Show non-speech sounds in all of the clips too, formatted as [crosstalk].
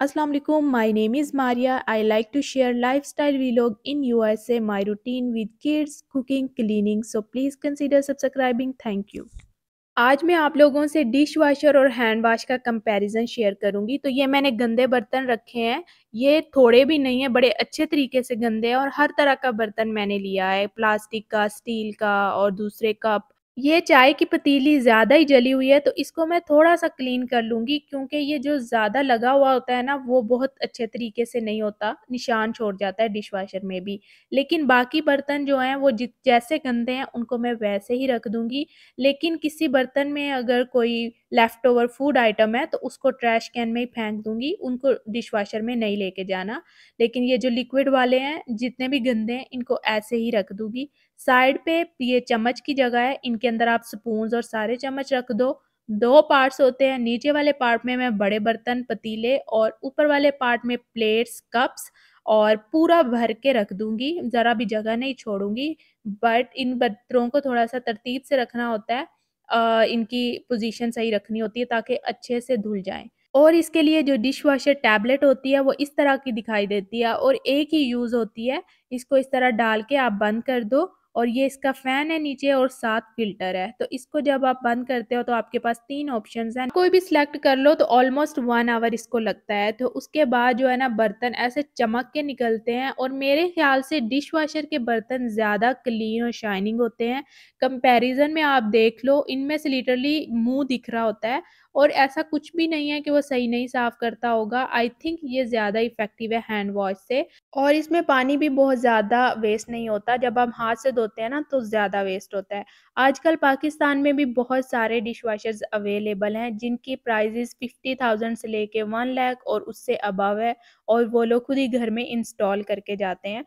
अस्सलाम वालेकुम my name is Maria I like to share lifestyle vlog in USA my routine with kids cooking cleaning so please consider subscribing thank you आज मैं आप लोगों से dish washer और hand wash का comparison share करूंगी तो ये मैंने गंदे बर्तन रखे हैं ये थोड़े भी नहीं है बड़े अच्छे तरीके से गंदे हैं और हर तरह का बर्तन मैंने लिया है प्लास्टिक का स्टील का और दूसरे कप ये चाय की पतीली ज़्यादा ही जली हुई है तो इसको मैं थोड़ा सा क्लीन कर लूँगी क्योंकि ये जो ज़्यादा लगा हुआ होता है ना वो बहुत अच्छे तरीके से नहीं होता निशान छोड़ जाता है डिश वाशर में भी लेकिन बाकी बर्तन जो हैं वो जैसे गंदे हैं उनको मैं वैसे ही रख दूँगी लेकिन किसी बर्तन में अगर कोई लेफ़्ट ओवर फूड आइटम है तो उसको ट्रैश कैन में ही फेंक दूँगी उनको डिश वाशर में नहीं लेके जाना लेकिन ये जो लिक्विड वाले हैं जितने भी गंदे हैं इनको ऐसे ही रख दूँगी साइड पे ये चम्मच की जगह है इनके अंदर आप स्पून और सारे चम्मच रख दो दो पार्ट्स होते हैं नीचे वाले पार्ट में मैं बड़े बर्तन पतीले और ऊपर वाले पार्ट में प्लेट्स कप्स और पूरा भर के रख दूंगी ज़रा भी जगह नहीं छोड़ूंगी बट इन बर्तनों को थोड़ा सा तरतीब से रखना होता है आ, इनकी पोजीशन सही रखनी होती है ताकि अच्छे से धुल जाएं और इसके लिए जो डिश वॉशर टैबलेट होती है वो इस तरह की दिखाई देती है और एक ही यूज़ होती है इसको इस तरह डाल के आप बंद कर दो और ये इसका फैन है नीचे और सात फिल्टर है तो इसको जब आप बंद करते हो तो आपके पास तीन ऑप्शन है कोई भी सिलेक्ट कर लो तो ऑलमोस्ट वन आवर इसको लगता है तो उसके बाद जो है ना बर्तन ऐसे चमक के निकलते हैं और मेरे ख्याल से डिश वाशर के बर्तन ज़्यादा क्लीन और शाइनिंग होते हैं कंपेरिजन में आप देख लो इनमें से लिटरली मुंह दिख रहा होता है और ऐसा कुछ भी नहीं है कि वो सही नहीं साफ़ करता होगा आई थिंक ये ज़्यादा इफ़ेक्टिव है हैंड वॉश से और इसमें पानी भी बहुत ज़्यादा वेस्ट नहीं होता जब हम हाथ से धोते हैं ना तो ज़्यादा वेस्ट होता है आजकल पाकिस्तान में भी बहुत सारे डिश वॉशर्स अवेलेबल हैं जिनकी प्राइजेस फिफ्टी थाउजेंड से लेके वन लैख और उससे अबव है और वो लोग खुद ही घर में इंस्टॉल करके जाते हैं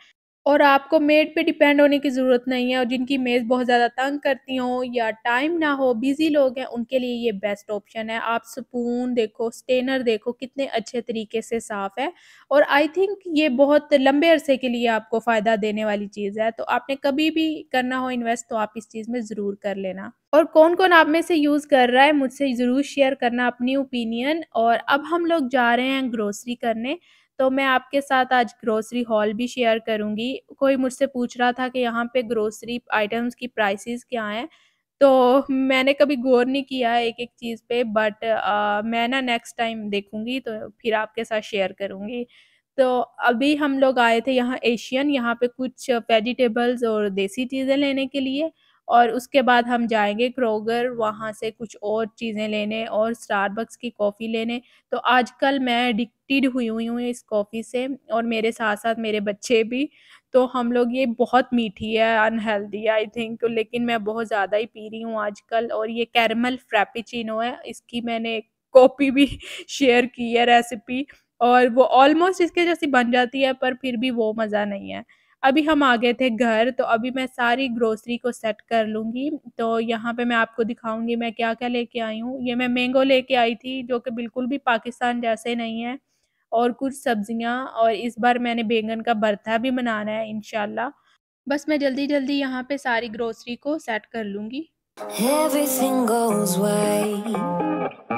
और आपको मेड पे डिपेंड होने की ज़रूरत नहीं है और जिनकी मेज़ बहुत ज़्यादा तंग करती हो या टाइम ना हो बिज़ी लोग हैं उनके लिए ये बेस्ट ऑप्शन है आप स्पून देखो स्टेनर देखो कितने अच्छे तरीके से साफ़ है और आई थिंक ये बहुत लंबे अरसे के लिए आपको फ़ायदा देने वाली चीज़ है तो आपने कभी भी करना हो इन्वेस्ट तो आप इस चीज़ में ज़रूर कर लेना और कौन कौन आप में से यूज़ कर रहा है मुझसे ज़रूर शेयर करना अपनी ओपिनियन और अब हम लोग जा रहे हैं ग्रोसरी करने तो मैं आपके साथ आज ग्रोसरी हॉल भी शेयर करूँगी कोई मुझसे पूछ रहा था कि यहाँ पे ग्रोसरी आइटम्स की प्राइसेस क्या हैं तो मैंने कभी गौर नहीं किया एक एक चीज़ पे बट आ, मैं ना नेक्स्ट टाइम देखूँगी तो फिर आपके साथ शेयर करूँगी तो अभी हम लोग आए थे यहाँ एशियन यहाँ पे कुछ वेजिटेबल्स और देसी चीज़ें लेने के लिए और उसके बाद हम जाएंगे क्रोगर वहाँ से कुछ और चीज़ें लेने और स्टारबक्स की कॉफ़ी लेने तो आजकल मैं एडिक्टेड हुई हुई हूँ इस कॉफ़ी से और मेरे साथ साथ मेरे बच्चे भी तो हम लोग ये बहुत मीठी है अनहेल्दी आई थिंक लेकिन मैं बहुत ज़्यादा ही पी रही हूँ आजकल और ये कैरमल फ्रैपेचिनो है इसकी मैंने कॉपी भी शेयर [laughs] की है रेसिपी और वो ऑलमोस्ट इसके जैसी बन जाती है पर फिर भी वो मज़ा नहीं है अभी हम आ गए थे घर तो अभी मैं सारी ग्रोसरी को सेट कर लूँगी तो यहाँ पे मैं आपको दिखाऊंगी मैं क्या क्या लेके आई हूँ ये मैं मैंगो लेके आई थी जो कि बिल्कुल भी पाकिस्तान जैसे नहीं है और कुछ सब्जियाँ और इस बार मैंने बैंगन का बर्था भी बनाना है इन बस मैं जल्दी जल्दी यहाँ पे सारी ग्रोसरी को सेट कर लूँगी Everything goes white.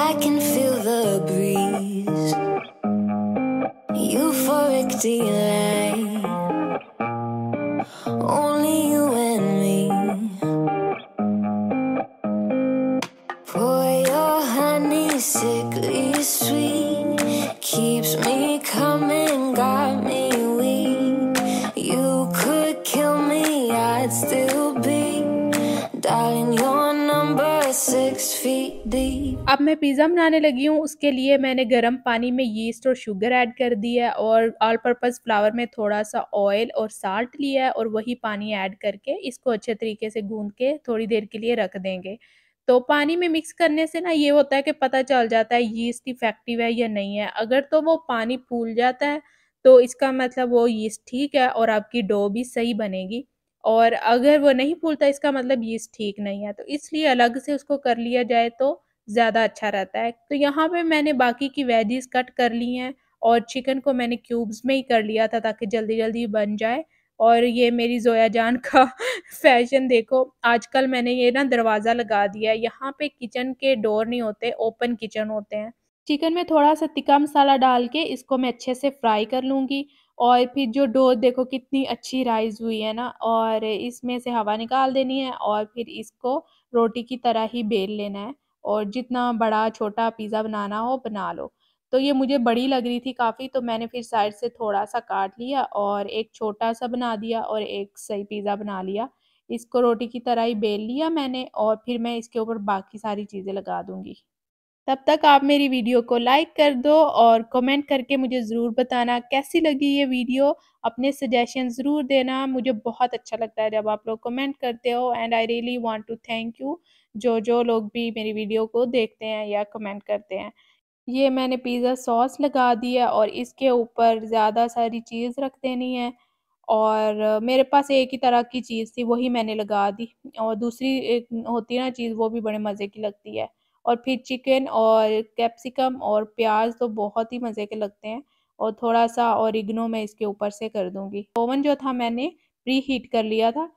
I can feel the breeze. Euphoric DNA. अब मैं पिज़्ज़ा बनाने लगी हूँ उसके लिए मैंने गर्म पानी में यीस्ट और शुगर ऐड कर दिया है और ऑल पर्पज़ फ्लावर में थोड़ा सा ऑयल और साल्ट लिया है और वही पानी ऐड करके इसको अच्छे तरीके से गूंद के थोड़ी देर के लिए रख देंगे तो पानी में मिक्स करने से ना ये होता है कि पता चल जाता है यीस्ट इफेक्टिव है या नहीं है अगर तो वो पानी फूल जाता है तो इसका मतलब वो यीस्ट ठीक है और आपकी डो भी सही बनेगी और अगर वो नहीं फूलता इसका मतलब यीस्ट ठीक नहीं है तो इसलिए अलग से उसको कर लिया जाए तो ज़्यादा अच्छा रहता है तो यहाँ पे मैंने बाकी की वेजीज कट कर ली हैं और चिकन को मैंने क्यूब्स में ही कर लिया था ताकि जल्दी जल्दी बन जाए और ये मेरी जोया जान का [laughs] फैशन देखो आजकल मैंने ये ना दरवाज़ा लगा दिया है यहाँ पे किचन के डोर नहीं होते ओपन किचन होते हैं चिकन में थोड़ा सा तिक्का मसाला डाल के इसको मैं अच्छे से फ्राई कर लूँगी और फिर जो डोर देखो कितनी अच्छी राइज हुई है ना और इसमें से हवा निकाल देनी है और फिर इसको रोटी की तरह ही बेल लेना है और जितना बड़ा छोटा पिज़्ज़ा बनाना हो बना लो तो ये मुझे बड़ी लग रही थी काफ़ी तो मैंने फिर साइड से थोड़ा सा काट लिया और एक छोटा सा बना दिया और एक सही पिज़्ज़ा बना लिया इसको रोटी की तरह ही बेल लिया मैंने और फिर मैं इसके ऊपर बाकी सारी चीज़ें लगा दूँगी तब तक आप मेरी वीडियो को लाइक कर दो और कमेंट करके मुझे ज़रूर बताना कैसी लगी ये वीडियो अपने सजेशन ज़रूर देना मुझे बहुत अच्छा लगता है जब आप लोग कमेंट करते हो and I really want to thank you जो जो लोग भी मेरी वीडियो को देखते हैं या कमेंट करते हैं ये मैंने पिज़्ज़ा सॉस लगा दिया है और इसके ऊपर ज़्यादा सारी चीज़ रख देनी है और मेरे पास एक ही तरह की चीज़ थी वही मैंने लगा दी और दूसरी एक होती है ना चीज़ वो भी बड़े मज़े की लगती है और फिर चिकन और कैप्सिकम और प्याज तो बहुत ही मज़े के लगते हैं और थोड़ा सा और इग्नो मैं इसके ऊपर से कर दूँगी ओवन जो था मैंने प्री हीट कर लिया था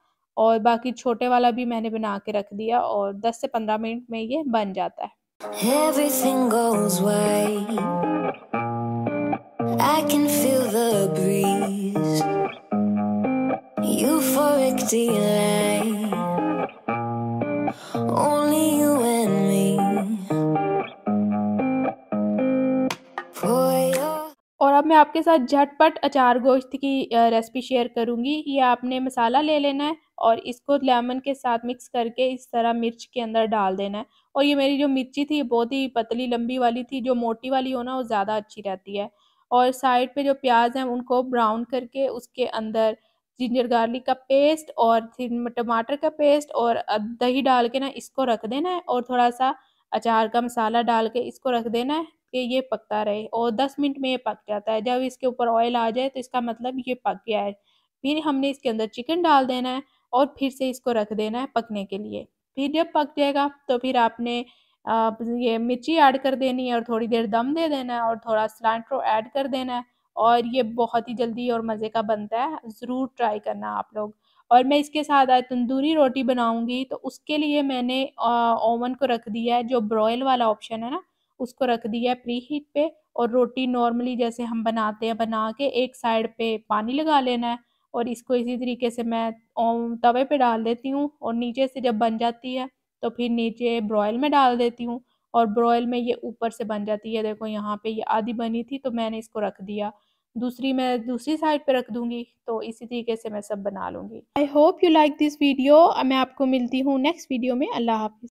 और बाकी छोटे वाला भी मैंने बना के रख दिया और 10 से 15 मिनट में ये बन जाता है Everything goes white. I can feel the breeze. Euphoric delight. अब मैं आपके साथ झटपट अचार गोश्त की रेसिपी शेयर करूंगी ये आपने मसाला ले लेना है और इसको लेमन के साथ मिक्स करके इस तरह मिर्च के अंदर डाल देना है और ये मेरी जो मिर्ची थी बहुत ही पतली लंबी वाली थी जो मोटी वाली हो ना वो ज़्यादा अच्छी रहती है और साइड पे जो प्याज हैं उनको ब्राउन करके उसके अंदर जिंजर गार्लिक का पेस्ट और फिर टमाटर का पेस्ट और दही डाल के ना इसको रख देना है और थोड़ा सा अचार का मसाला डाल के इसको रख देना है कि ये पकता रहे और दस मिनट में ये पक जाता है जब इसके ऊपर ऑयल आ जाए तो इसका मतलब ये पक गया है फिर हमने इसके अंदर चिकन डाल देना है और फिर से इसको रख देना है पकने के लिए फिर जब पक जाएगा तो फिर आपने आप ये मिर्ची ऐड कर देनी है और थोड़ी देर दम दे देना है और थोड़ा सिलेंट्रो ऐड कर देना है और ये बहुत ही जल्दी और मज़े का बनता है ज़रूर ट्राई करना आप लोग और मैं इसके साथ आज तंदूरी रोटी बनाऊंगी तो उसके लिए मैंने ओवन को रख दिया है जो ब्रॉयल वाला ऑप्शन है ना उसको रख दिया है प्री हीट पे और रोटी नॉर्मली जैसे हम बनाते हैं बना के एक साइड पे पानी लगा लेना है और इसको इसी तरीके से मैं तवे पे डाल देती हूँ और नीचे से जब बन जाती है तो फिर नीचे ब्रॉयल में डाल देती हूँ और ब्रॉयल में ये ऊपर से बन जाती है देखो यहाँ पे ये आधी बनी थी तो मैंने इसको रख दिया दूसरी मैं दूसरी साइड पे रख दूंगी तो इसी तरीके से मैं सब बना लूंगी I hope you like this video मैं आपको मिलती हूँ नेक्स्ट वीडियो में अल्लाह हाफिज़